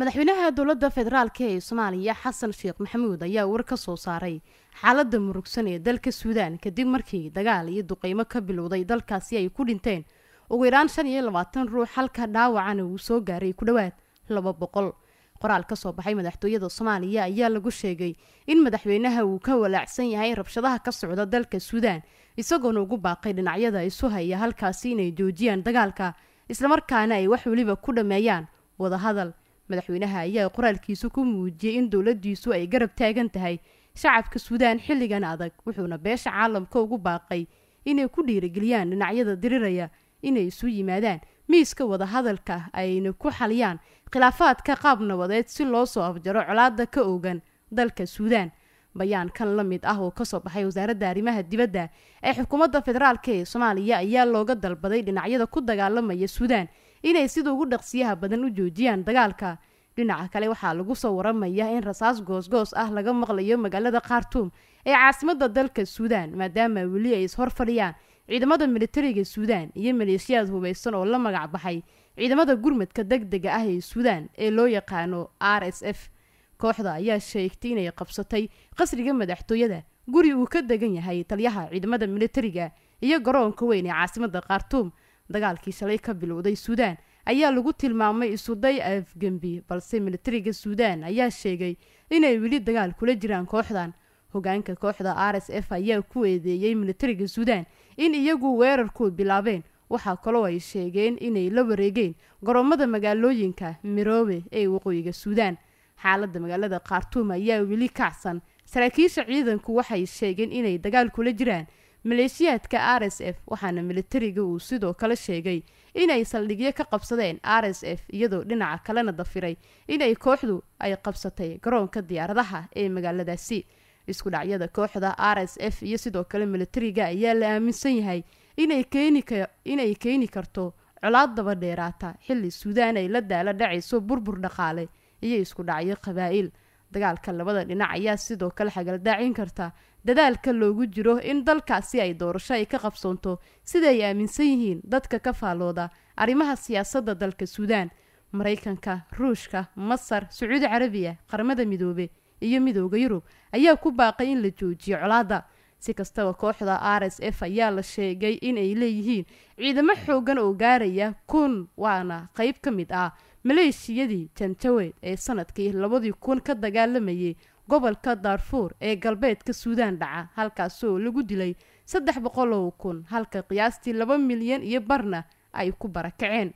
madaxweynaha dowladda federaalk ee soomaaliya xasan sheekh maxamuud ayaa war ka soo saaray xaaladda murugsan ee dalka suudaan kadib markii dagaal iyo duqeymo ka bilowday dalkaasi ay ku dhinteen ugu yaraan shan iyo labaatan ruux halka dhaawacana uu soo gaaray ku dhowaad laba boqol qoraal ka soo baxay madaxtooyada soomaaliya ayaa lagu sheegay in madaxweynaha uu ka walaacsan yahay rabshadaha ka socda dalka suudaan isagoona ugu baaqay dhinacyada isu haya halkaasi inay joojiyaan dagaalka islamarkaana ay wax weliba ku dhammeeyaan wadahadal madaxweynaha ayaa qoraalkiisa ku muujiyey in dowladdiisu ay garab taagan tahay shacabka suudaan xilligan adag wuxuuna beesha caalamka ugu baaqay inay ku dhiirageliyaan dhinacyada diriraya inay isu yimaadaan miiska wadahadalka ayna ku xaliyaan khilaafaadka qaab nabadeed si loo soo afjaro colaada ka ogan dalka suudaan kan la mid ah oo kasoo baxay wasaaradda arrimaha dibadda ee xukuumadda federaalka ee soomaaliya ayaa looga dalbaday dhinacyada ku dagaalamaya suudaan inay sida ugu dhaqsiyaha badan u joojiyaan dagaalka dhinaca kale waxaa lagu soo waramaya in rasaas goosgoos ah laga maqlayo magaalada khartuum ee caasimada dalka suudaan maadaama weli ay ishor fadhiyaan ciidamada militariga suudaan iyo maleeshiyaad hubaysan oo la magac baxay ciidamada gurmadka deg dega ah ee suudaan ee loo yaqaano r s f kooxda ayaa sheegtay inay qabsatay qasriga madaxtooyada guri uu ka degan yahay taliyaha ciidamada militariga iyo garoonka weyn ee caasimada khartuum dagaalkii shalay ka bilowday suudaan ayaa lagu tilmaamay isuday afgembi balse militariga suudaan ayaa sheegay inay weli dagaal kula jiraan kooxdan hogaanka kooxda r s f ayaa ku eedeeyey militariga suudaan in iyagu weerarku bilaabeen waxaa kaloo ay sheegeen inay la wareegeen goromada magaalooyinka miroobe ee waqooyiga suudaan xaaladda magaalada khartuum ayaa weli kacsan saraakiisha ciidanku waxay sheegeen inay dagaal kula jiraan maleeshiyaadka r s f waxaana milatariga uu sidoo kale sheegay inay saldhigyo ka qabsadeen r s f iyadoo dhinaca kalena dafiray inay kooxdu ay qabsatay garoonka diyaaradaha ee magaaladaasi isku dhacyada kooxda r s f iyo sidoo kale milatariga ayaa la aaminsan yahay inay keeni karto colaad daba dheeraata xilli suudaan ay la daalo dhacayso burbur dhaqaale iyo isku dhacyo qabaa'il dagaalka labada dhinac ayaa sidoo kale xagaldaacin karta dadaalka loogu jiro in dalkaasi ay doorasho ay ka qabsoonto sida ay aaminsan yihiin dadka ka faallooda arrimaha siyaasadda dalka suudaan maraykanka ruushka masar sacuudi carabiya qaramada midoobe iyo midooda yurub ayaa ku baaqay in la joojiyo colaadda si kastaba kooxda r s f ayaa la sheegay in ay leeyihiin ciidamo xoogan oo gaaraya kun waana qayb ka mid ah maleeshiyadii janjaweed ee sanadkii labadii kun ka dagaalamayay gobolka darfuur ee galbeedka suudaan dhaca halkaasoo lagu dilay saddex boqol oo kun halka qiyaastii laba milyan iyo barna ay ku barakaceen